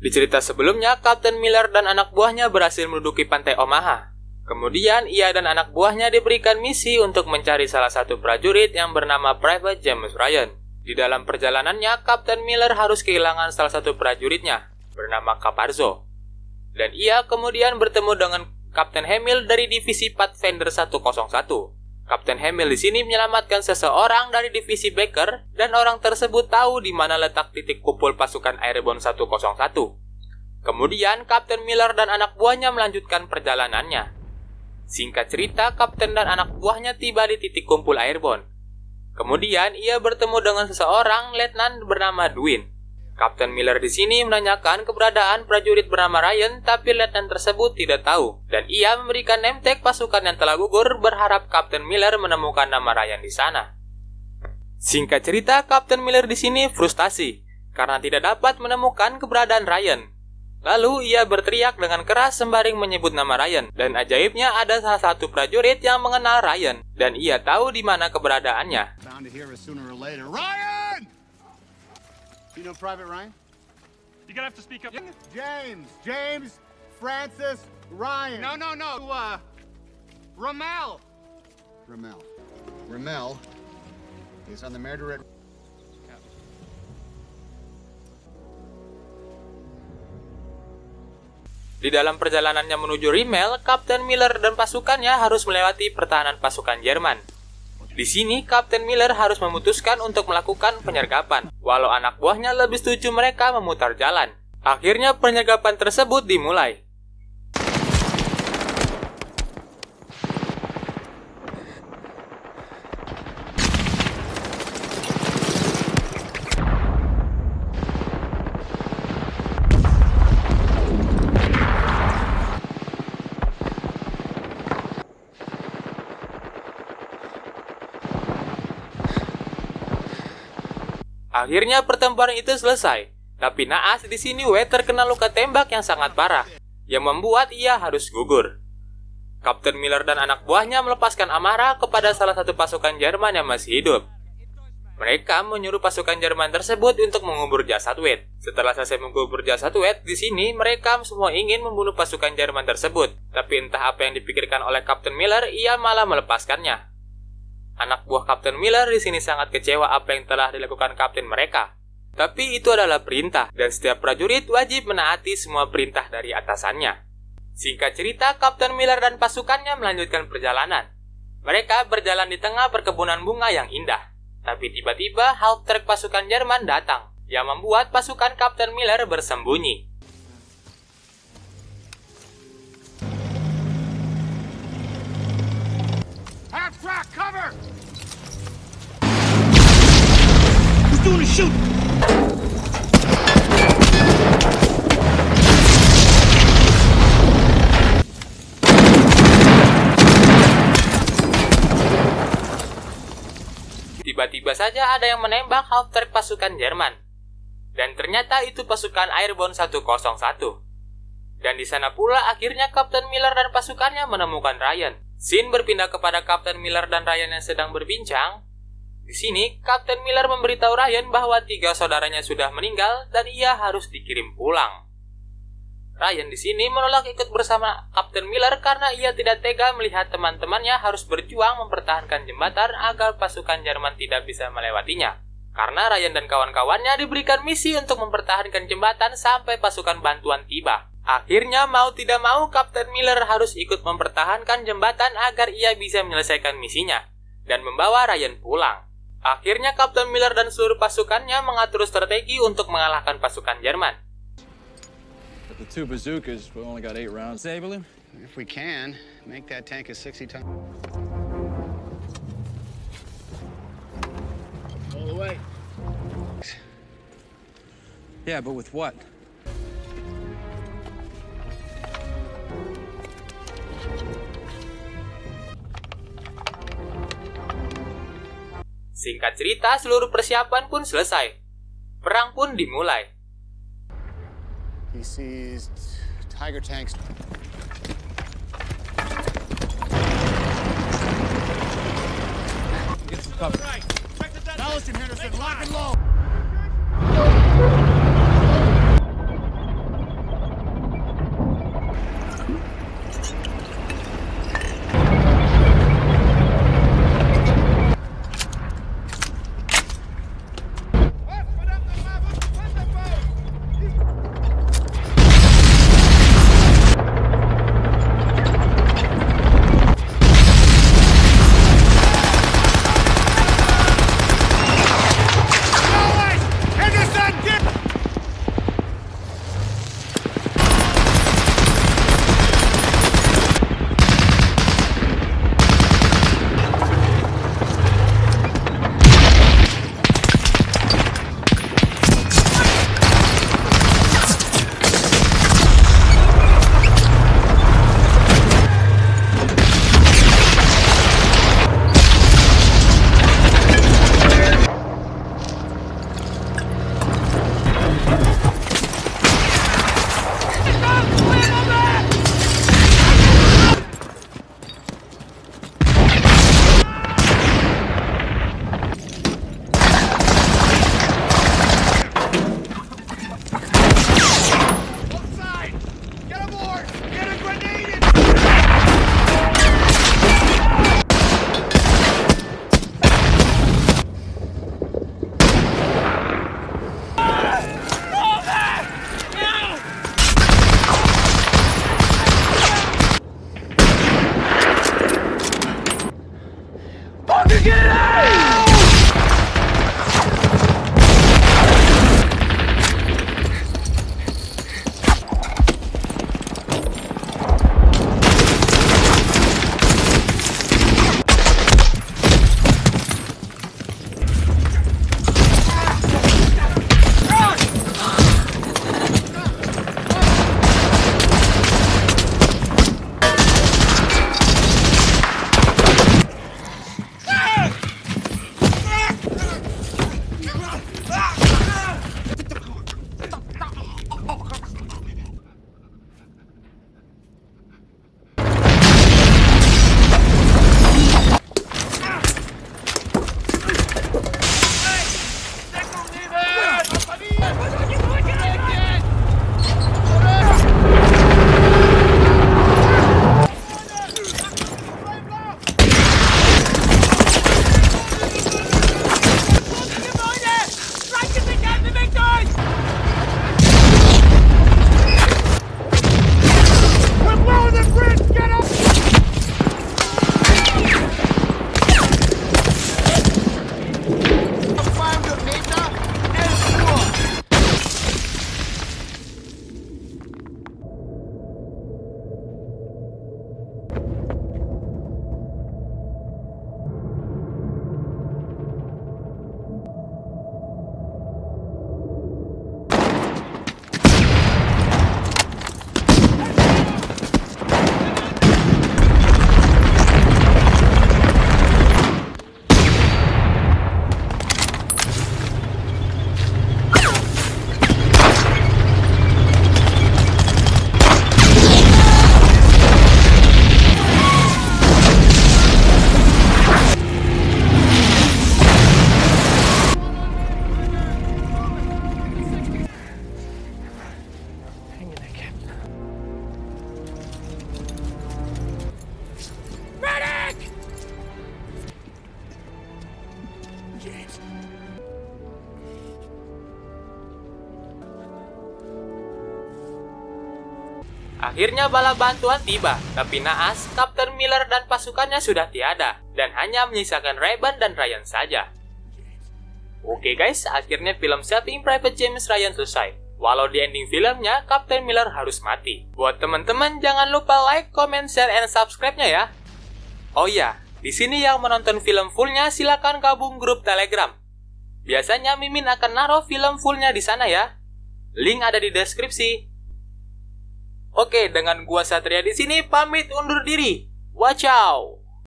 Di cerita sebelumnya, Kapten Miller dan anak buahnya berhasil menduduki pantai Omaha. Kemudian, ia dan anak buahnya diberikan misi untuk mencari salah satu prajurit yang bernama Private James Ryan. Di dalam perjalanannya, Kapten Miller harus kehilangan salah satu prajuritnya, bernama Caparzo. Dan ia kemudian bertemu dengan Kapten Hamill dari Divisi Pathfinder 101. Kapten Hamill di sini menyelamatkan seseorang dari divisi Baker dan orang tersebut tahu di mana letak titik kumpul pasukan Airborne 101. Kemudian, Kapten Miller dan anak buahnya melanjutkan perjalanannya. Singkat cerita, Kapten dan anak buahnya tiba di titik kumpul Airborne. Kemudian, ia bertemu dengan seseorang letnan bernama Dwin. Kapten Miller di sini menanyakan keberadaan prajurit bernama Ryan, tapi letnan tersebut tidak tahu. Dan ia memberikan name tag pasukan yang telah gugur berharap Kapten Miller menemukan nama Ryan di sana. Singkat cerita, Kapten Miller di sini frustasi karena tidak dapat menemukan keberadaan Ryan. Lalu ia berteriak dengan keras sembaring menyebut nama Ryan. Dan ajaibnya ada salah satu prajurit yang mengenal Ryan dan ia tahu di mana keberadaannya. Ryan! You know Private Ryan? You're gonna have to speak up. James, James, Francis, Ryan. No, no, no, uh, Ramel. Ramel. Ramel is on the mayor direct. Di dalam perjalanannya menuju Rimmel, Kapten Miller dan pasukannya harus melewati pertahanan pasukan Jerman. Di sini, Kapten Miller harus memutuskan untuk melakukan penyergapan, walau anak buahnya lebih setuju mereka memutar jalan. Akhirnya penyergapan tersebut dimulai. Akhirnya pertempuran itu selesai, tapi naas di sini Wei terkena luka tembak yang sangat parah, yang membuat ia harus gugur. Kapten Miller dan anak buahnya melepaskan amarah kepada salah satu pasukan Jerman yang masih hidup. Mereka menyuruh pasukan Jerman tersebut untuk mengubur jasad Wade. Setelah selesai mengubur jasad Wade, di sini mereka semua ingin membunuh pasukan Jerman tersebut. Tapi entah apa yang dipikirkan oleh Kapten Miller, ia malah melepaskannya. Anak buah Kapten Miller di sini sangat kecewa apa yang telah dilakukan kapten mereka. Tapi itu adalah perintah, dan setiap prajurit wajib menaati semua perintah dari atasannya. Singkat cerita, Kapten Miller dan pasukannya melanjutkan perjalanan. Mereka berjalan di tengah perkebunan bunga yang indah. Tapi tiba-tiba hal trek pasukan Jerman datang, yang membuat pasukan Kapten Miller bersembunyi. Half doing is shooting. Tiba-tiba saja ada yang menembak halter pasukan Jerman. Dan ternyata itu pasukan Airborne 101. Dan di sana pula akhirnya Kapten Miller dan pasukannya menemukan Ryan. Sin berpindah kepada Kapten Miller dan Ryan yang sedang berbincang di sini, Kapten Miller memberitahu Ryan bahwa tiga saudaranya sudah meninggal dan ia harus dikirim pulang. Ryan di sini menolak ikut bersama Kapten Miller karena ia tidak tega melihat teman-temannya harus berjuang mempertahankan jembatan agar pasukan Jerman tidak bisa melewatinya. Karena Ryan dan kawan-kawannya diberikan misi untuk mempertahankan jembatan sampai pasukan bantuan tiba. Akhirnya mau tidak mau Kapten Miller harus ikut mempertahankan jembatan agar ia bisa menyelesaikan misinya dan membawa Ryan pulang. Akhirnya Kapten Miller dan seluruh pasukannya mengatur strategi untuk mengalahkan pasukan Jerman. Yeah, but with what? Singkat cerita, seluruh persiapan pun selesai. Perang pun dimulai. He seized tiger tanks Akhirnya bala bantuan tiba, tapi naas Kapten Miller dan pasukannya sudah tiada dan hanya menyisakan Rayban dan Ryan saja. Oke guys, akhirnya film Saving Private James Ryan selesai. Walau di ending filmnya, Kapten Miller harus mati. Buat teman-teman, jangan lupa like, comment, share, and subscribe-nya ya. Oh iya, di sini yang menonton film fullnya silakan gabung grup Telegram. Biasanya Mimin akan naruh film fullnya di sana ya. Link ada di deskripsi. Oke, dengan gua Satria di sini pamit undur diri. Wacau.